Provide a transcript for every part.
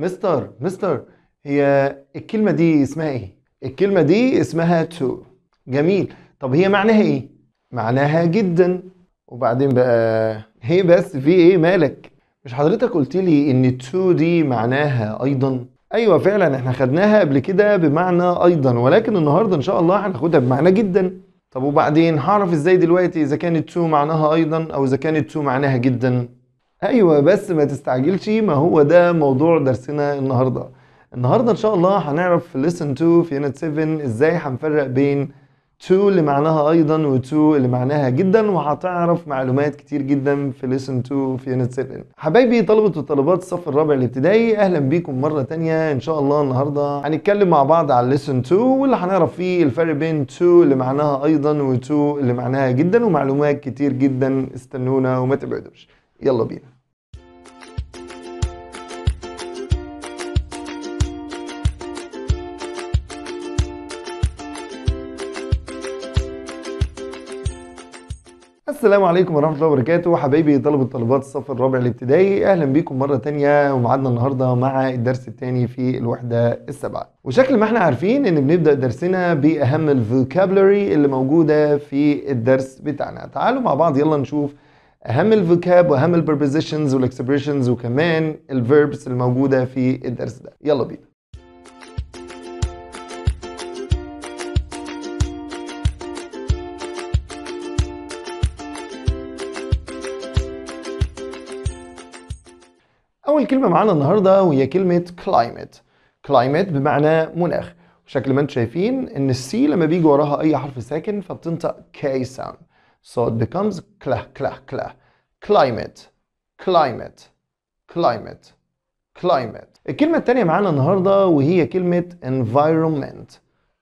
مستر مستر هي الكلمة دي اسمها ايه؟ الكلمة دي اسمها تو جميل طب هي معناها ايه؟ معناها جدا وبعدين بقى هي بس في ايه مالك؟ مش حضرتك قلت لي ان تو دي معناها ايضا؟ ايوه فعلا احنا خدناها قبل كده بمعنى ايضا ولكن النهارده ان شاء الله هناخدها بمعنى جدا طب وبعدين هعرف ازاي دلوقتي اذا كانت تو معناها ايضا او اذا كانت تو معناها جدا؟ ايوه بس ما تستعجلش ما هو ده موضوع درسنا النهارده النهارده ان شاء الله هنعرف في lesson 2 في يونت 7 ازاي هنفرق بين تو اللي معناها ايضا و2 اللي معناها جدا وهتعرف معلومات كتير جدا في lesson 2 في يونت 7 حبايبي طلبه وطالبات الصف الرابع الابتدائي اهلا بيكم مره تانية ان شاء الله النهارده هنتكلم مع بعض على lesson 2 واللي هنعرف فيه الفرق بين تو اللي معناها ايضا و2 اللي معناها جدا ومعلومات كتير جدا استنونا وما تبعدوش يلا بينا السلام عليكم ورحمة الله وبركاته حبايبي طلبة طلبات الصف الرابع الابتدائي أهلا بيكم مرة تانية ومعادنا النهاردة مع الدرس التاني في الوحدة السابعة وشكل ما احنا عارفين ان بنبدأ درسنا بأهم الفوكابلري اللي موجودة في الدرس بتاعنا تعالوا مع بعض يلا نشوف اهم الفوكاب واهم البربوزيشنز والاكسبريشنز وكمان الفيربس الموجوده في الدرس ده يلا بينا اول كلمه معانا النهارده وهي كلمه climate كلايمت بمعنى مناخ شكل ما انتم شايفين ان السي لما بيجي وراها اي حرف ساكن فبتنطق كاي ساوند So it becomes klah, klah, klah. Climate, climate, climate, climate. الكلمة التانية معانا النهاردة وهي كلمة environment.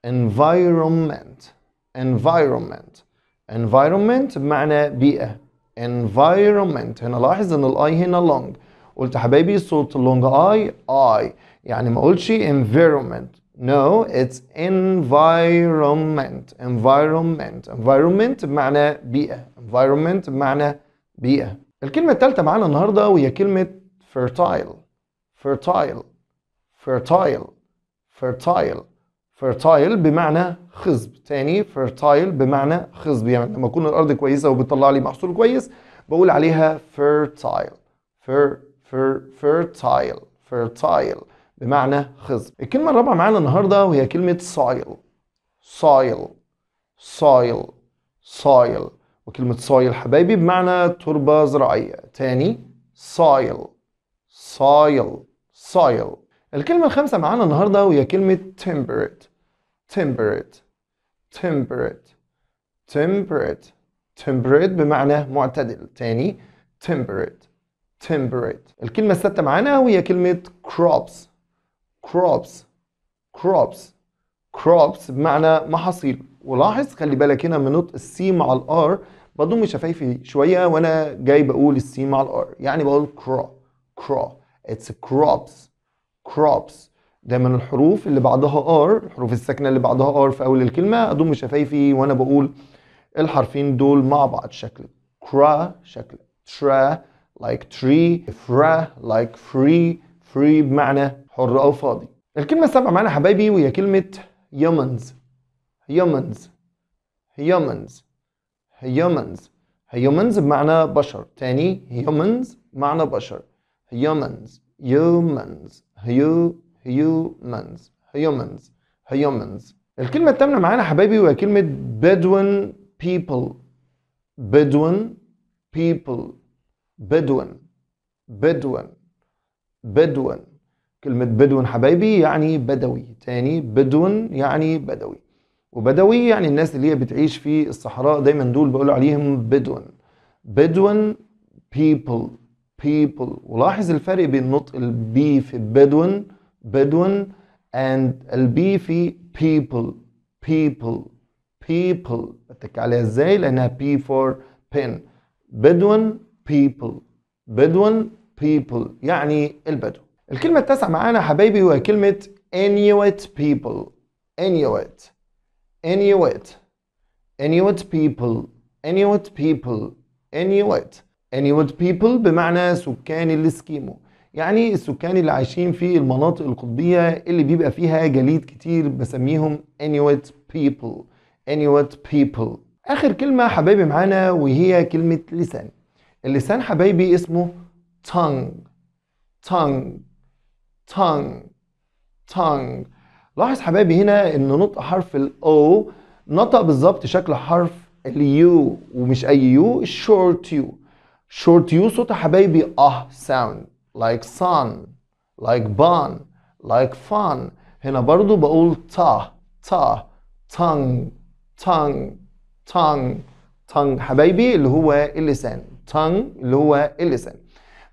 Environment, environment. Environment بمعنى بيئة. Environment. هنا لاحظ ان الاي هنا long. قلت حبايبي صوت long اي اي يعني ما قلتش environment No, it's environment. Environment. Environment بمعنى بيئة. Environment بمعنى بيئة. الكلمة الثالثة معانا النهاردة وهي كلمة fertile. Fertile. Fertile. Fertile. fertile بمعنى خصب تاني fertile بمعنى خصب يعني لما تكون الارض كويسه وبتطلع لي محصول كويس بقول عليها fertile fer fer fertile fertile بمعنى خصب الكلمة الرابعة معانا النهاردة وهي كلمة soil soil soil soil وكلمة soil حبايبي بمعنى تربة زراعية تاني soil soil soil الكلمة الخامسة معانا النهاردة وهي كلمة temperate temperate temperate temperate temperate بمعنى معتدل تاني temperate temperate الكلمة السادسة معانا وهي كلمة crops crops crops crops بمعنى محاصيل ولاحظ خلي بالك هنا من نطق السي مع الار بضم شفايفي شويه وانا جاي بقول السي مع الار يعني بقول كرا كرا اتس كروبس كروبس دايما الحروف اللي بعدها ار الحروف الساكنه اللي بعدها ار في اول الكلمه اضم شفايفي وانا بقول الحرفين دول مع بعض شكل كرا شكل ترا like tree فرا like free free بمعنى حر او فاضي الكلمه السابعه معانا حبايبي وهي كلمه يومنز يومنز يومنز يومنز يومنز بمعنى بشر تاني يومنز معنى بشر يومنز يومنز هيو هيومنز هيومنز هيومنز الكلمه الثامنه معانا حبايبي وهي كلمه بدوين بيبل بدوين بيبل بدوين بدوين بدوين كلمة بدون حبايبي يعني بدوي تاني بدون يعني بدوي وبدوي يعني الناس اللي هي بتعيش في الصحراء دايما دول بقولوا عليهم بدون بدون people people ولاحظ الفرق بين نطق البي في بدون بدون and البي في people people people بتك عليها ازاي لانها بي فور بن بدون people بدون people يعني البدو الكلمة التاسعة معانا حبايبي هو كلمة Inuit people Inuit Inuit Inuit people Inuit people Inuit Inuit people بمعنى سكان الاسكيمو يعني السكان اللي عايشين في المناطق القطبية اللي بيبقى فيها جليد كتير بسميهم Inuit people Inuit people آخر كلمة حبايبي معانا وهي كلمة لسان اللسان حبايبي اسمه tongue tongue tongue tongue لاحظ حبايبي هنا ان نطق حرف الاو نطق بالظبط شكل حرف اليو ومش اي يو الشورت يو شورت يو صوت حبايبي اه ساوند لايك sun لايك بان لايك فان هنا برضو بقول تا تا تانج تانج تانج تانج حبايبي اللي هو اللسان تانج اللي هو اللسان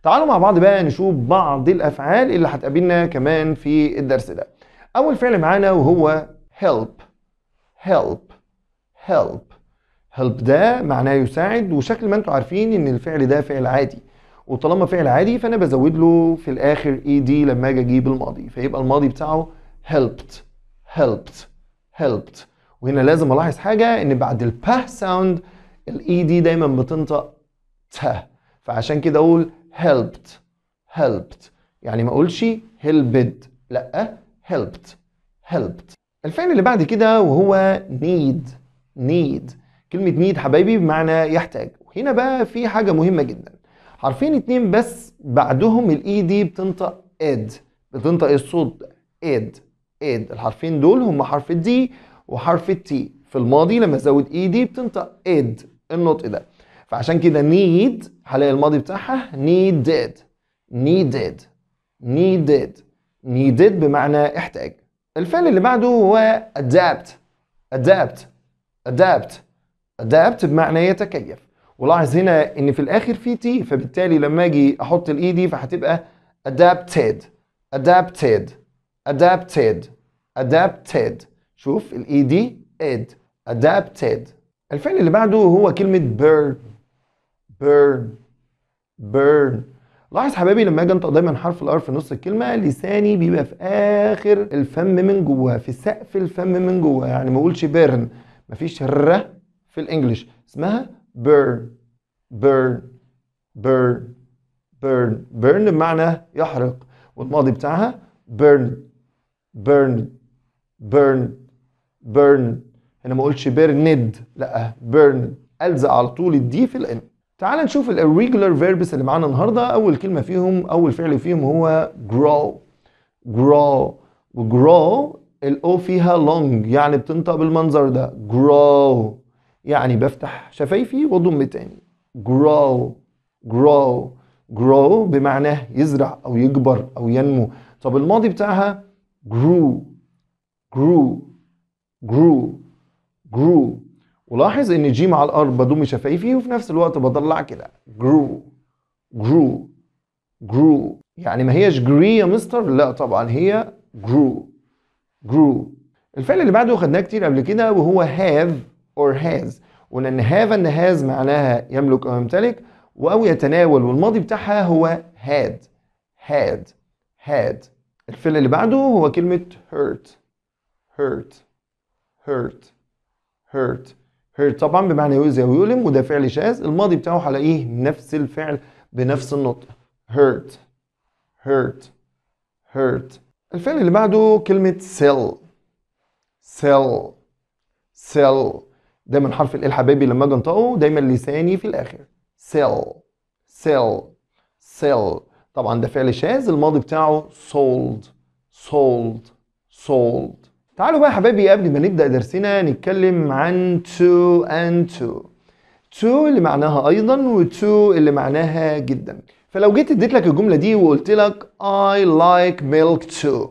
تعالوا مع بعض بقى نشوف بعض الافعال اللي هتقابلنا كمان في الدرس ده اول فعل معانا وهو help help help help ده معناه يساعد وشكل ما انتم عارفين ان الفعل ده فعل عادي وطالما فعل عادي فانا بزود له في الاخر اي e دي لما اجي اجيب الماضي فيبقى الماضي بتاعه helped helped helped وهنا لازم الاحظ حاجه ان بعد الباه ساوند الاي دي دايما بتنطق ت فعشان كده اقول helped helped يعني ما اقولش helped لا helped helped الفعل اللي بعد كده وهو need need كلمة need حبايبي بمعنى يحتاج وهنا بقى في حاجة مهمة جدا حرفين اتنين بس بعدهم الاي دي e بتنطق اد بتنطق الصوت اد اد الحرفين دول هم حرف الدي وحرف التي في الماضي لما ازود اي e دي بتنطق اد النطق ده فعشان كده need الحلقة الماضي بتاعها needed needed needed needed بمعنى احتاج الفعل اللي بعده هو adapt adapt adapt adapt بمعنى يتكيف ولاحظ هنا ان في الاخر في تي فبالتالي لما اجي احط الاي e دي فهتبقى adapted adapted adapted adapted شوف الاي e دي اد adapted الفعل اللي بعده هو كلمه bird burn burn لاحظ حبايبي لما اجي انطق دايما حرف الار في نص الكلمه لساني بيبقى في اخر الفم من جواه في سقف الفم من جواه يعني ما اقولش بيرن مفيش ر في الانجليش اسمها burn burn burn burn burn بمعنى يحرق والماضي بتاعها burn burn burn burn انا ما اقولش بيرند لا burn الزق على طول الدي في الان تعال نشوف الريجولار فيربس اللي معانا النهارده اول كلمه فيهم اول فعل فيهم هو grow grow grow الاو فيها long يعني بتنطق بالمنظر ده grow يعني بفتح شفايفي واضم تاني grow grow grow بمعناه يزرع او يكبر او ينمو طب الماضي بتاعها grew grew grew grew ولاحظ ان جيم على الار بضم شفايفي فيه وفي نفس الوقت بطلع كده جرو جرو جرو يعني ما هيش جري يا مستر لا طبعا هي جرو جرو الفعل اللي بعده خدناه كتير قبل كده وهو هاف اور هاز قلنا ان have and معناها يملك او يمتلك او يتناول والماضي بتاعها هو هاد هاد هاد الفعل اللي بعده هو كلمة هيرت هيرت هيرت هيرت هيرت طبعا بمعنى يؤذي او يؤلم وده فعل شاذ الماضي بتاعه هلاقيه نفس الفعل بنفس النطق hurt hurt hurt الفعل اللي بعده كلمة سيل سيل سيل ده من حرف ال حبايبي لما اجي انطقه دايما لساني في الاخر سيل سيل سيل طبعا ده فعل شاذ الماضي بتاعه سولد سولد سولد تعالوا بقى يا حبايبي قبل ما نبدأ درسنا نتكلم عن تو اند تو تو اللي معناها أيضا و اللي معناها جدا فلو جيت اديت لك الجملة دي وقلت لك اي لايك ميلك تو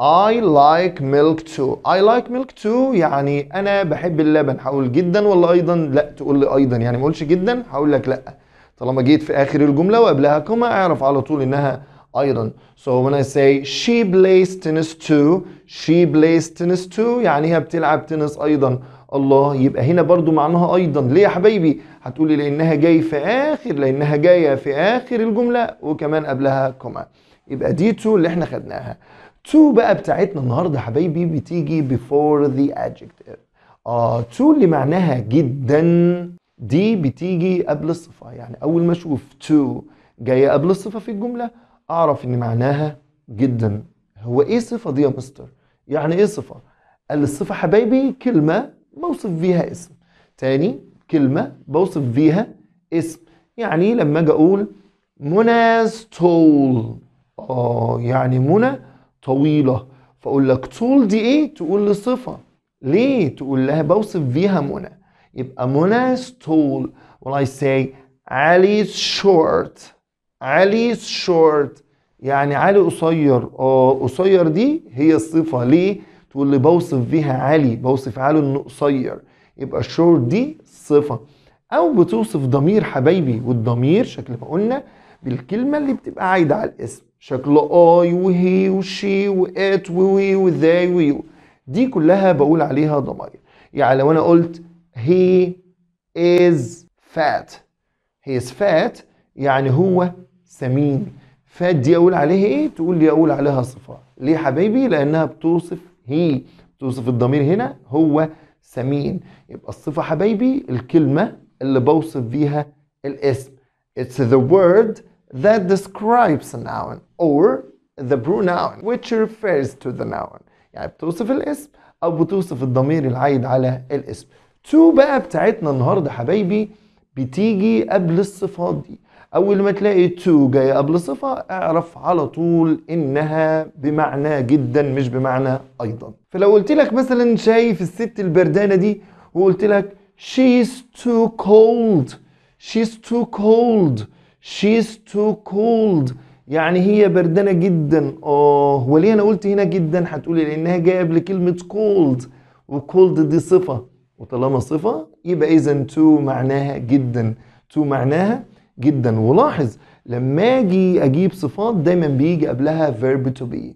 اي لايك ميلك تو اي لايك ميلك تو يعني أنا بحب اللبن هقول جدا ولا أيضا لا تقول لي أيضا يعني ما أقولش جدا هقول لك لا طالما جيت في آخر الجملة وقبلها كما اعرف على طول إنها أيضا So when I say she plays tennis too She plays tennis too يعني هي بتلعب تنس أيضا الله يبقى هنا برضو معناها أيضا ليه يا حبايبي هتقولي لأنها جاي في آخر لأنها جاية في آخر الجملة وكمان قبلها كما يبقى دي تو اللي احنا خدناها تو بقى بتاعتنا النهاردة حبيبي حبايبي بتيجي before the adjective اه تو اللي معناها جدا دي بتيجي قبل الصفة يعني أول ما أشوف تو جاية قبل الصفة في الجملة اعرف ان معناها جدا هو ايه صفه دي يا مستر يعني ايه صفه قال الصفه حبايبي كلمه بوصف بيها اسم تاني كلمه بوصف بيها اسم يعني لما اجي اقول منى ستول اه يعني منى طويله فاقول لك طول دي ايه تقول لي صفه ليه تقول لها بوصف بيها منى يبقى منى ستول when I say Ali's short علي شورت يعني علي قصير اه قصير دي هي الصفه ليه تقول لي بوصف بيها علي بوصف علي انه قصير يبقى الشورت دي صفه او بتوصف ضمير حبايبي والضمير شكل ما قلنا بالكلمه اللي بتبقى عايده على الاسم شكل اي وهي وشي وات ووي وذاي ويو دي كلها بقول عليها ضمائر يعني لو انا قلت هي از فات هي از فات يعني هو سمين فات دي اقول عليه ايه تقول لي اقول عليها صفه ليه حبايبي لانها بتوصف هي بتوصف الضمير هنا هو سمين يبقى الصفه حبايبي الكلمه اللي بوصف بيها الاسم it's the word that describes a noun or the pronoun which refers to the noun يعني بتوصف الاسم او بتوصف الضمير العايد على الاسم تو بقى بتاعتنا النهارده حبايبي بتيجي قبل الصفات دي أول ما تلاقي تو جاية قبل صفة اعرف على طول إنها بمعنى جدا مش بمعنى أيضا فلو قلت لك مثلا شايف الست البردانة دي وقلت لك she's too cold she's too cold she's too cold يعني هي بردانة جدا آه وليه أنا قلت هنا جدا هتقولي لأنها جاية قبل كلمة cold cold دي صفة وطالما صفة يبقى إذا تو معناها جدا تو معناها جدا ولاحظ لما اجي اجيب صفات دايما بيجي قبلها verb to be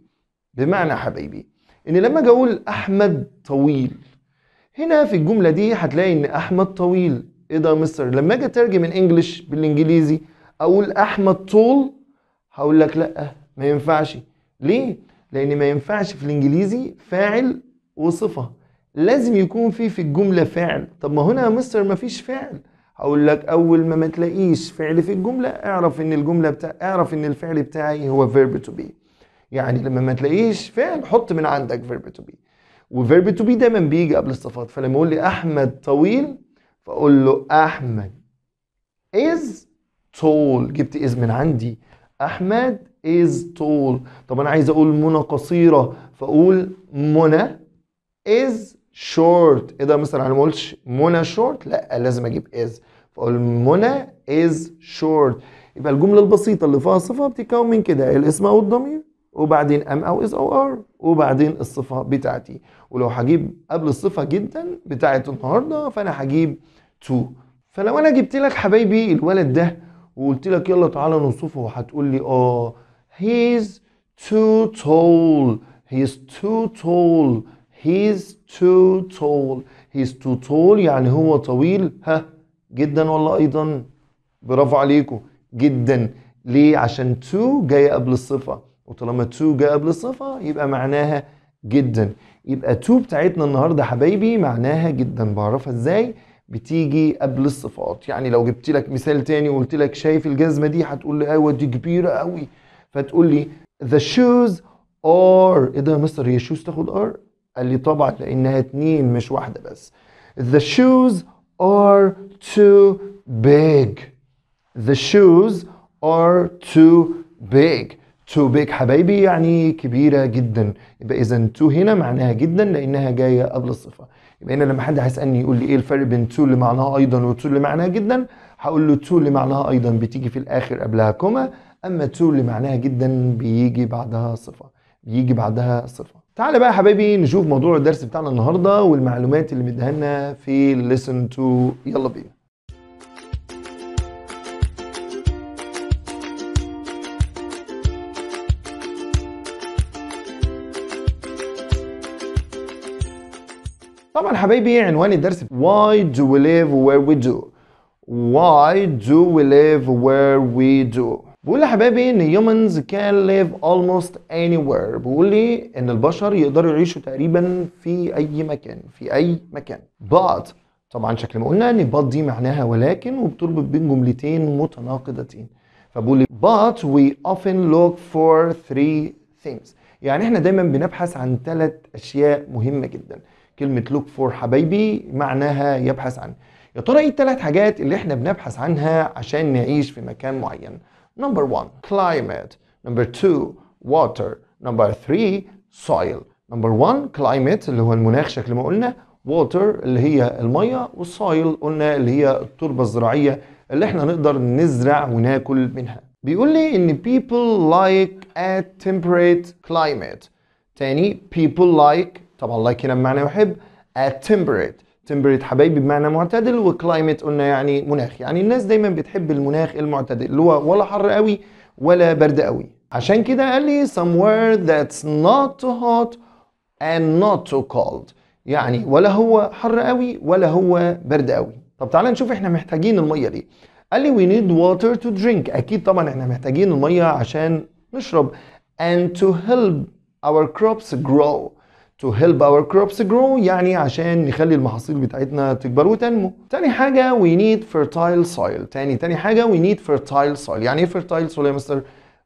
بمعنى حبايبي ان لما اجي اقول احمد طويل هنا في الجمله دي هتلاقي ان احمد طويل ايه ده يا مستر لما اجي اترجم الانجليش بالانجليزي اقول احمد طول هقول لك لا ما ينفعش ليه لان ما ينفعش في الانجليزي فاعل وصفه لازم يكون في في الجمله فعل طب ما هنا يا مستر ما فيش فعل اقول لك اول ما ما تلاقيش فعل في الجمله اعرف ان الجمله بتاع اعرف ان الفعل بتاعي هو فيرب تو بي يعني لما ما تلاقيش فعل حط من عندك فيرب تو بي وفيرب تو بي دايما بيجي قبل الصفات فلما يقول لي احمد طويل فاقول له احمد از تول جبت از من عندي احمد از تول طب انا عايز اقول منى قصيره فاقول منى از شورت ايه ده مثلا انا ما قلتش منى شورت لا لازم اجيب از فأقول منى از شورت يبقى الجملة البسيطة اللي فيها صفة بتتكون من كده الاسم أو الضمير وبعدين ام او از او ار وبعدين الصفه بتاعتي ولو هجيب قبل الصفه جدا بتاعت النهارده فانا هجيب تو فلو انا جبت لك حبايبي الولد ده وقلت لك يلا تعالى نوصفه هتقول لي اه هيز تو تول هيز تو تول هيز تو تول هيز تو تول يعني هو طويل ها جدا ولا ايضا برافو عليكم جدا ليه عشان تو جايه قبل الصفه وطالما تو جايه قبل الصفه يبقى معناها جدا يبقى تو بتاعتنا النهارده حبايبي معناها جدا بعرفها ازاي بتيجي قبل الصفات يعني لو جبت لك مثال تاني وقلت لك شايف الجزمه دي هتقول لي ايوه دي كبيره قوي فتقول لي the shoes are ايه ده يا مستر هي shoes تاخد ار قال لي طبعا لانها اتنين مش واحده بس the shoes are too big the shoes are too big too big حبايبي يعني كبيرة جدا يبقى إذا تو هنا معناها جدا لأنها جاية قبل الصفة يبقى هنا لما حد هيسألني يقول لي إيه الفرق بين تو اللي معناها أيضا وتو اللي معناها جدا هقول له تو اللي معناها أيضا بتيجي في الآخر قبلها كوما أما تو اللي معناها جدا بيجي بعدها صفة بيجي بعدها صفة تعالى بقى يا حبايبي نشوف موضوع الدرس بتاعنا النهارده والمعلومات اللي مديها لنا في ليسن 2 يلا بينا طبعا حبايبي عنوان الدرس why do we live where we do why do we live where we do بقول يا حبايبي ان humans can live almost anywhere بيقول لي ان البشر يقدروا يعيشوا تقريبا في اي مكان في اي مكان but طبعا شكل ما قلنا ان but دي معناها ولكن وبتربط بين جملتين متناقضتين فبقول لي but we often look for three things يعني احنا دايما بنبحث عن ثلاث اشياء مهمه جدا كلمه look for حبايبي معناها يبحث عن يا ترى ايه الثلاث حاجات اللي احنا بنبحث عنها عشان نعيش في مكان معين Number one, climate. Number two, water. Number three, soil. Number one, climate اللي هو المناخ شكل ما قلنا. water اللي هي المية والsoil قلنا اللي هي التربة الزراعية اللي احنا نقدر نزرع وناكل منها. بيقول لي ان people like a temperate climate. تاني people like طبعا like هنا بمعنى يحب a temperate تمبريت حبايبي بمعنى معتدل وكلايمت قلنا يعني مناخ يعني الناس دايما بتحب المناخ المعتدل اللي هو ولا حر قوي ولا برد قوي عشان كده قال لي somewhere that's not too hot and not too cold يعني ولا هو حر قوي ولا هو برد قوي طب تعالى نشوف احنا محتاجين الميه ليه قال لي we need water to drink اكيد طبعا احنا محتاجين الميه عشان نشرب and to help our crops grow to help our crops grow يعني عشان نخلي المحاصيل بتاعتنا تكبر وتنمو تاني حاجة we need fertile soil تاني تاني حاجة we need fertile soil يعني ايه fertile soil يا مستر؟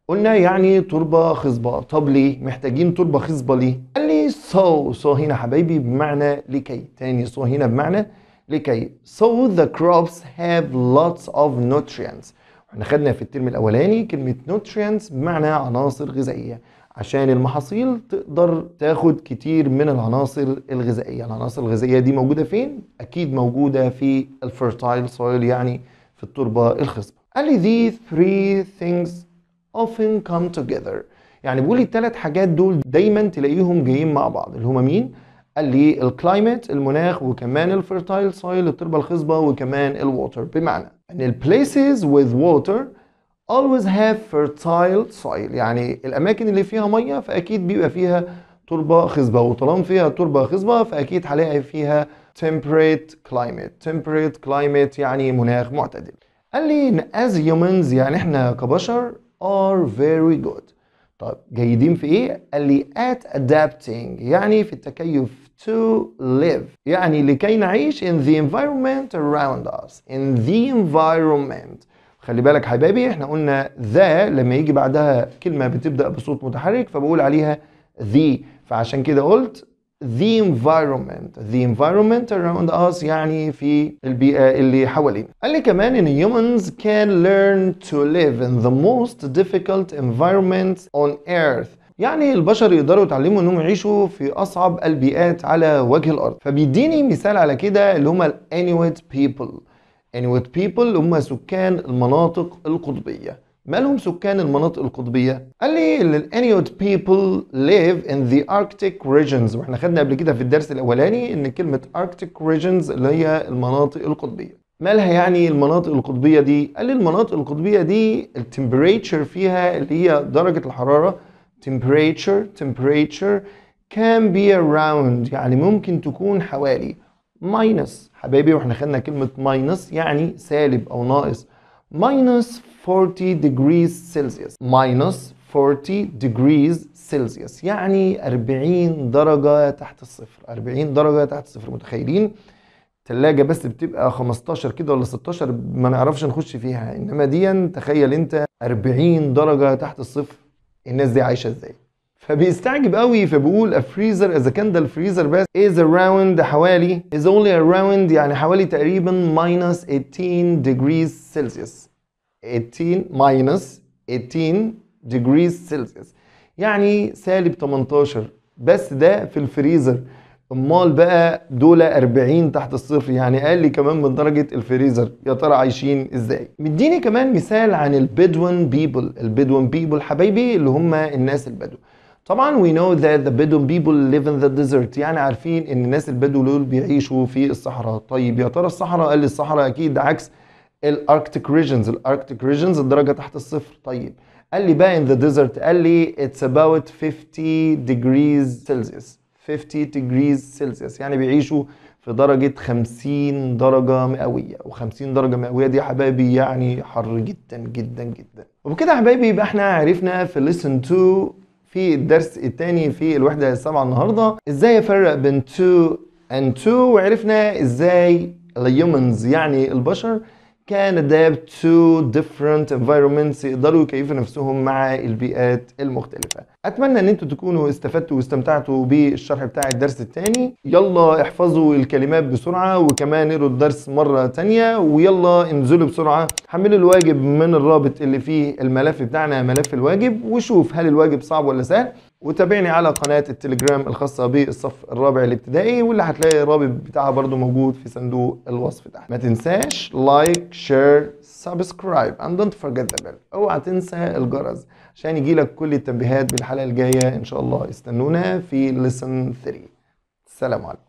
قلنا يعني تربة خصبة طب ليه؟ محتاجين تربة خصبة ليه؟ قال لي so so هنا حبايبي بمعنى لكي تاني so هنا بمعنى لكي so the crops have lots of nutrients احنا خدنا في الترم الاولاني كلمة nutrients بمعنى عناصر غذائية عشان المحاصيل تقدر تاخد كتير من العناصر الغذائيه العناصر الغذائيه دي موجوده فين اكيد موجوده في الفيرتايل سويل يعني في التربه الخصبه قال لي these three things often come together يعني بيقول لي الثلاث حاجات دول دايما تلاقيهم جايين مع بعض اللي هما مين قال لي الكلايمت المناخ وكمان الفيرتايل سويل التربه الخصبه وكمان الووتر بمعنى ان البليسز ويز ووتر always have fertile soil يعني الاماكن اللي فيها ميه فاكيد بيبقى فيها تربه خصبه وطالما فيها تربه خصبه فاكيد هلاقي فيها temperate climate temperate climate يعني مناخ معتدل قال لي ان as humans يعني احنا كبشر are very good طب جيدين في ايه؟ قال لي at adapting يعني في التكيف to live يعني لكي نعيش in the environment around us in the environment خلي بالك حبايبي احنا قلنا ذا لما يجي بعدها كلمة بتبدأ بصوت متحرك فبقول عليها the فعشان كده قلت the environment the environment around us يعني في البيئة اللي حوالينا قال لي كمان ان humans can learn to live in the most difficult environments on earth يعني البشر يقدروا يتعلموا انهم يعيشوا في اصعب البيئات على وجه الارض فبيديني مثال على كده اللي هم الانويت بيبل يعني with people اللي هم سكان المناطق القطبية مالهم سكان المناطق القطبية؟ قال لي ان الانيوت بيبل ليف ان ذا اركتيك ريجنز واحنا خدنا قبل كده في الدرس الاولاني ان كلمة اركتيك ريجنز اللي هي المناطق القطبية مالها يعني المناطق القطبية دي؟ قال لي المناطق القطبية دي التمبريتشر فيها اللي هي درجة الحرارة temperature temperature can be around يعني ممكن تكون حوالي ماينس حبايبي واحنا خدنا كلمة ماينس يعني سالب أو ناقص ماينس 40 degrees سلسيوس ماينس 40 degrees سلسيوس يعني 40 درجة تحت الصفر 40 درجة تحت الصفر متخيلين تلاجة بس بتبقى 15 كده ولا 16 ما نعرفش نخش فيها انما دي تخيل انت 40 درجة تحت الصفر الناس دي عايشة ازاي فبيستعجب قوي فبيقول a freezer اذا كان ده الفريزر بس is around حوالي is only around يعني حوالي تقريبا minus 18 degrees celsius 18 minus 18 degrees celsius يعني سالب 18 بس ده في الفريزر امال بقى دول 40 تحت الصفر يعني اقل كمان من درجه الفريزر يا ترى عايشين ازاي مديني كمان مثال عن البدون بيبل البدون بيبل حبايبي اللي هم الناس البدو طبعا we know that the Bedouin people live in the desert يعني عارفين ان الناس البدو دول بيعيشوا في الصحراء طيب يا ترى الصحراء قال لي الصحراء اكيد ده عكس الاركتيك ريجنز الاركتيك ريجنز الدرجه تحت الصفر طيب قال لي بقى in the desert قال لي it's about 50 degrees celsius 50 degrees celsius يعني بيعيشوا في درجة 50 درجة مئوية و50 درجة مئوية دي يا حبايبي يعني حر جدا جدا جدا وبكده يا حبايبي يبقى احنا عرفنا في lesson 2 في الدرس الثاني في الوحدة السابعة النهاردة ازاي افرق بين to and to وعرفنا ازاي humans يعني البشر كان adapt to different environments يقدروا يكيفوا نفسهم مع البيئات المختلفة أتمنى أن أنتم تكونوا استفدتوا واستمتعتوا بالشرح بتاع الدرس الثاني يلا احفظوا الكلمات بسرعة وكمان اقروا الدرس مرة تانية ويلا انزلوا بسرعة حملوا الواجب من الرابط اللي فيه الملف بتاعنا ملف الواجب وشوف هل الواجب صعب ولا سهل وتابعني على قناة التليجرام الخاصة بالصف الرابع الابتدائي واللي هتلاقي الرابط بتاعها برضو موجود في صندوق الوصف تحت ما تنساش لايك شير سبسكرايب and don't forget the bell اوعى تنسى الجرس عشان يجيلك كل التنبيهات بالحلقة الجاية ان شاء الله استنونا في لسن 3 السلام عليكم